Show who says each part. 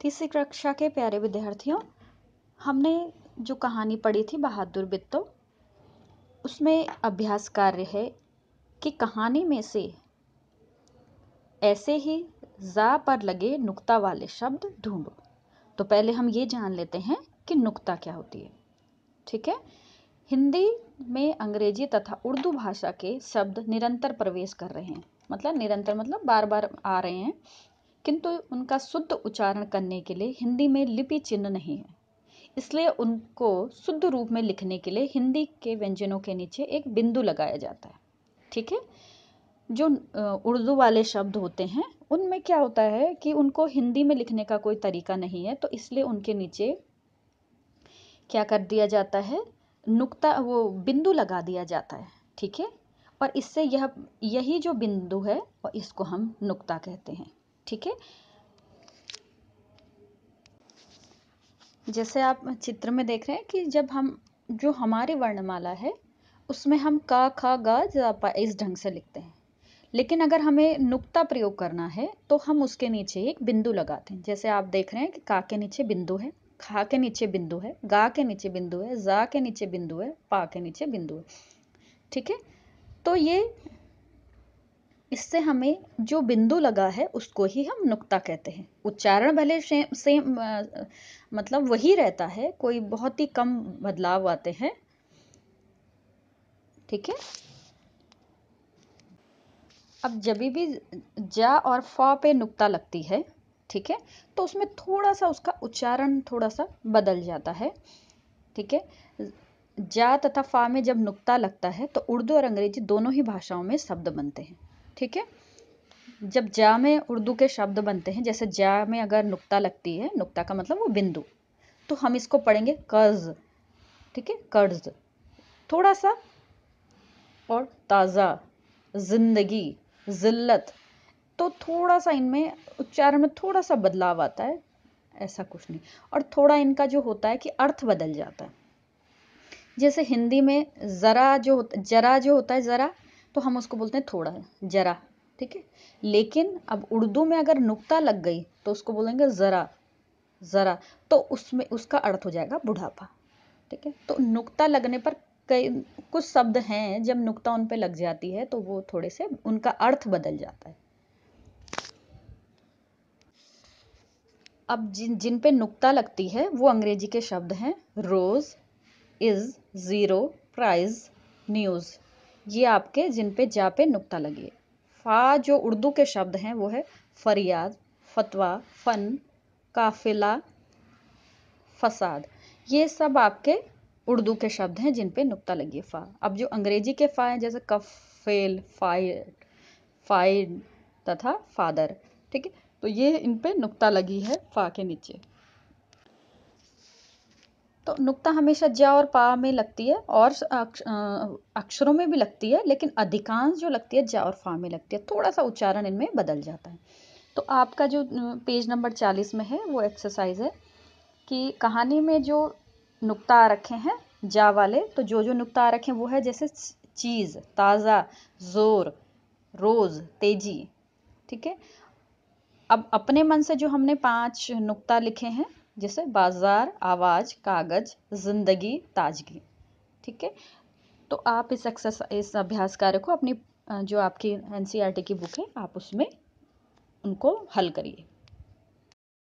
Speaker 1: तीसरी कक्षा के प्यारे विद्यार्थियों हमने जो कहानी पढ़ी थी बहादुर बित्तो उसमें अभ्यास कार्य है कि कहानी में से ऐसे ही जा पर लगे नुक्ता वाले शब्द ढूंढो तो पहले हम ये जान लेते हैं कि नुक्ता क्या होती है ठीक है हिंदी में अंग्रेजी तथा उर्दू भाषा के शब्द निरंतर प्रवेश कर रहे हैं मतलब निरंतर मतलब बार बार आ रहे हैं किंतु उनका शुद्ध उच्चारण करने के लिए हिंदी में लिपि चिन्ह नहीं है इसलिए उनको शुद्ध रूप में लिखने के लिए हिंदी के व्यंजनों के नीचे एक बिंदु लगाया जाता है ठीक है जो उर्दू वाले शब्द होते हैं उनमें क्या होता है कि उनको हिंदी में लिखने का कोई तरीका नहीं है तो इसलिए उनके नीचे क्या कर दिया जाता है नुक्ता वो बिंदु लगा दिया जाता है ठीक है और इससे यह यही जो बिंदु है और इसको हम नुक्ता कहते हैं ठीक है जैसे आप चित्र में देख रहे हैं कि जब हम जो हमारी वर्णमाला है उसमें हम का खा गा जापा इस ढंग से लिखते हैं लेकिन अगर हमें नुक्ता प्रयोग करना है तो हम उसके नीचे एक बिंदु लगाते हैं जैसे आप देख रहे हैं कि का के नीचे बिंदु है खा के नीचे बिंदु है गा के नीचे बिंदु है जा के नीचे बिंदु है पा के नीचे बिंदु है ठीक है तो ये इससे हमें जो बिंदु लगा है उसको ही हम नुक्ता कहते हैं उच्चारण भले सेम मतलब वही रहता है कोई बहुत ही कम बदलाव आते हैं ठीक है अब जब भी जा और फा पे नुक्ता लगती है ठीक है तो उसमें थोड़ा सा उसका उच्चारण थोड़ा सा बदल जाता है ठीक है जा तथा फा में जब नुक्ता लगता है तो उर्दू और अंग्रेजी दोनों ही भाषाओं में शब्द बनते हैं ठीक है जब जा में उर्दू के शब्द बनते हैं जैसे जा में अगर नुक्ता लगती है नुक्ता का मतलब वो बिंदु तो हम इसको पढ़ेंगे कर्ज ठीक है कर्ज थोड़ा सा और ताज़ा जिंदगी जिल्लत तो थोड़ा सा इनमें उच्चारण में थोड़ा सा बदलाव आता है ऐसा कुछ नहीं और थोड़ा इनका जो होता है कि अर्थ बदल जाता है जैसे हिंदी में ज़रा जो जरा जो होता है ज़रा तो हम उसको बोलते हैं थोड़ा ज़रा ठीक है लेकिन अब उर्दू में अगर नुक्ता लग गई तो उसको बोलेंगे ज़रा ज़रा तो उसमें उसका अर्थ हो जाएगा बुढ़ापा ठीक है तो नुक्ता लगने पर कई कुछ शब्द हैं जब नुक्ता उन पर लग जाती है तो वो थोड़े से उनका अर्थ बदल जाता है अब जिन जिन पे नुक्ता लगती है वो अंग्रेजी के शब्द हैं rose is zero prize news ये आपके जिन पे जा पे नुक्ता लगी फ़ा जो उर्दू के शब्द हैं वो है फरियाद फतवा फ़न काफिला फसाद ये सब आपके उर्दू के शब्द हैं जिन पे नुक्ता लगी फ़ा अब जो अंग्रेजी के फ़ा हैं जैसे कफेल फाइट फाइन तथा फादर ठीक है तो ये इन पे नुक्ता लगी है फ़ा के नीचे तो नुक्ता हमेशा ज्या और पा में लगती है और अक्षरों में भी लगती है लेकिन अधिकांश जो लगती है ज्या और फा में लगती है थोड़ा सा उच्चारण इनमें बदल जाता है तो आपका जो पेज नंबर चालीस में है वो एक्सरसाइज है कि कहानी में जो नुक्ता आ रखे हैं जा वाले तो जो जो नुक्ता आ रखे हैं वो है जैसे चीज़ ताज़ा ज़ोर रोज़ तेजी ठीक है अब अपने मन से जो हमने पांच नुक्ता लिखे हैं जैसे बाज़ार आवाज़ कागज़ ज़िंदगी ताज़गी ठीक है तो आप इस एक्सरसाइज इस अभ्यास कार्य को अपनी जो आपकी एन सी आर टी की बुक है आप उसमें उनको हल करिए